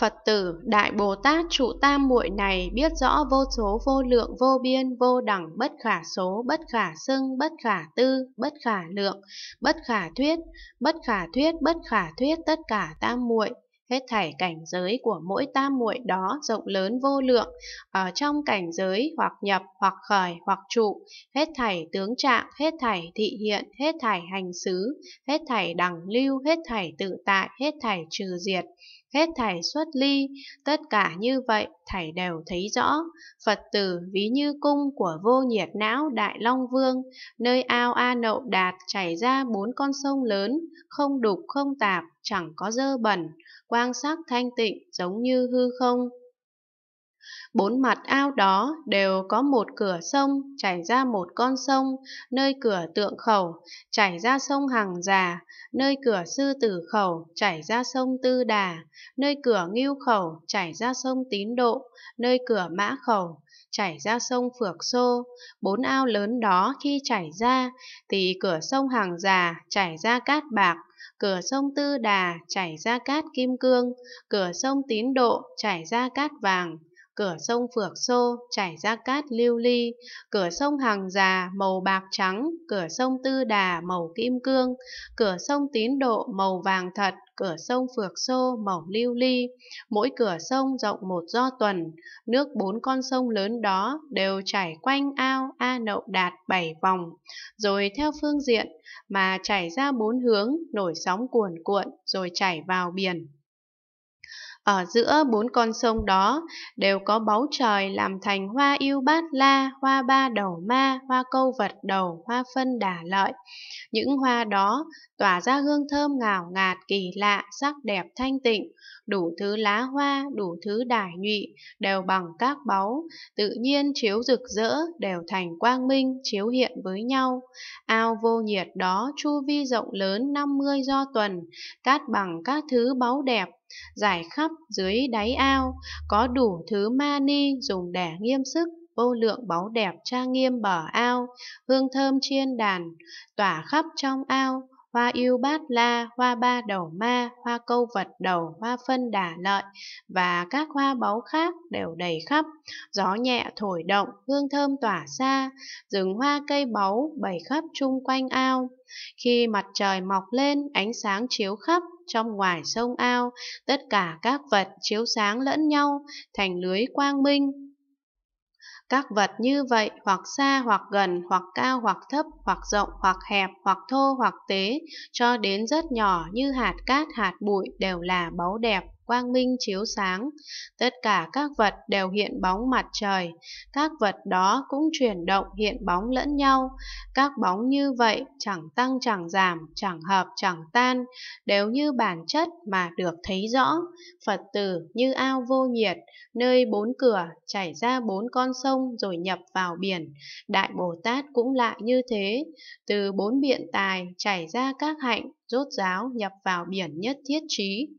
Phật tử Đại Bồ Tát trụ tam muội này biết rõ vô số vô lượng vô biên vô đẳng bất khả số, bất khả xưng, bất khả tư, bất khả lượng, bất khả thuyết, bất khả thuyết, bất khả thuyết tất cả tam muội. Hết thảy cảnh giới của mỗi tam muội đó rộng lớn vô lượng, ở trong cảnh giới hoặc nhập, hoặc khởi, hoặc trụ, hết thảy tướng trạng, hết thảy thị hiện, hết thảy hành xứ, hết thảy đẳng lưu, hết thảy tự tại, hết thảy trừ diệt hết thảy xuất ly, tất cả như vậy thảy đều thấy rõ. Phật tử ví như cung của vô nhiệt não Đại Long Vương, nơi ao A Nậu Đạt chảy ra bốn con sông lớn, không đục không tạp, chẳng có dơ bẩn, quang sắc thanh tịnh giống như hư không. Bốn mặt ao đó đều có một cửa sông chảy ra một con sông, nơi cửa tượng khẩu chảy ra sông Hằng Già, nơi cửa sư tử khẩu chảy ra sông Tư Đà, nơi cửa nghiêu khẩu chảy ra sông Tín Độ, nơi cửa Mã khẩu chảy ra sông Phược Xô. Bốn ao lớn đó khi chảy ra thì cửa sông Hàng Già chảy ra cát bạc, cửa sông Tư Đà chảy ra cát kim cương, cửa sông Tín Độ chảy ra cát vàng cửa sông Phược Xô chảy ra cát lưu ly, cửa sông Hàng Già màu bạc trắng, cửa sông Tư Đà màu kim cương, cửa sông Tín Độ màu vàng thật, cửa sông Phược Xô màu lưu ly, mỗi cửa sông rộng một do tuần, nước bốn con sông lớn đó đều chảy quanh ao A Nậu Đạt bảy vòng, rồi theo phương diện mà chảy ra bốn hướng, nổi sóng cuồn cuộn rồi chảy vào biển. Ở giữa bốn con sông đó đều có báu trời làm thành hoa yêu bát la, hoa ba đầu ma, hoa câu vật đầu, hoa phân đà lợi. Những hoa đó tỏa ra hương thơm ngào ngạt kỳ lạ, sắc đẹp thanh tịnh, đủ thứ lá hoa, đủ thứ đài nhụy, đều bằng các báu, tự nhiên chiếu rực rỡ, đều thành quang minh, chiếu hiện với nhau. Ao vô nhiệt đó chu vi rộng lớn 50 do tuần, cát bằng các thứ báu đẹp, Giải khắp dưới đáy ao, có đủ thứ ma ni dùng để nghiêm sức, vô lượng báu đẹp trang nghiêm bờ ao, hương thơm chiên đàn, tỏa khắp trong ao, hoa yêu bát la, hoa ba đầu ma, hoa câu vật đầu, hoa phân đà lợi và các hoa báu khác đều đầy khắp. Gió nhẹ thổi động, hương thơm tỏa xa, rừng hoa cây báu bày khắp chung quanh ao. Khi mặt trời mọc lên, ánh sáng chiếu khắp, trong ngoài sông ao, tất cả các vật chiếu sáng lẫn nhau, thành lưới quang minh. Các vật như vậy hoặc xa hoặc gần, hoặc cao hoặc thấp, hoặc rộng hoặc hẹp, hoặc thô hoặc tế, cho đến rất nhỏ như hạt cát hạt bụi đều là báu đẹp quang minh chiếu sáng. Tất cả các vật đều hiện bóng mặt trời, các vật đó cũng chuyển động hiện bóng lẫn nhau. Các bóng như vậy chẳng tăng chẳng giảm, chẳng hợp chẳng tan, đều như bản chất mà được thấy rõ. Phật tử như ao vô nhiệt, nơi bốn cửa chảy ra bốn con sông rồi nhập vào biển. Đại Bồ Tát cũng lại như thế, từ bốn biện tài chảy ra các hạnh, rốt ráo nhập vào biển nhất thiết trí.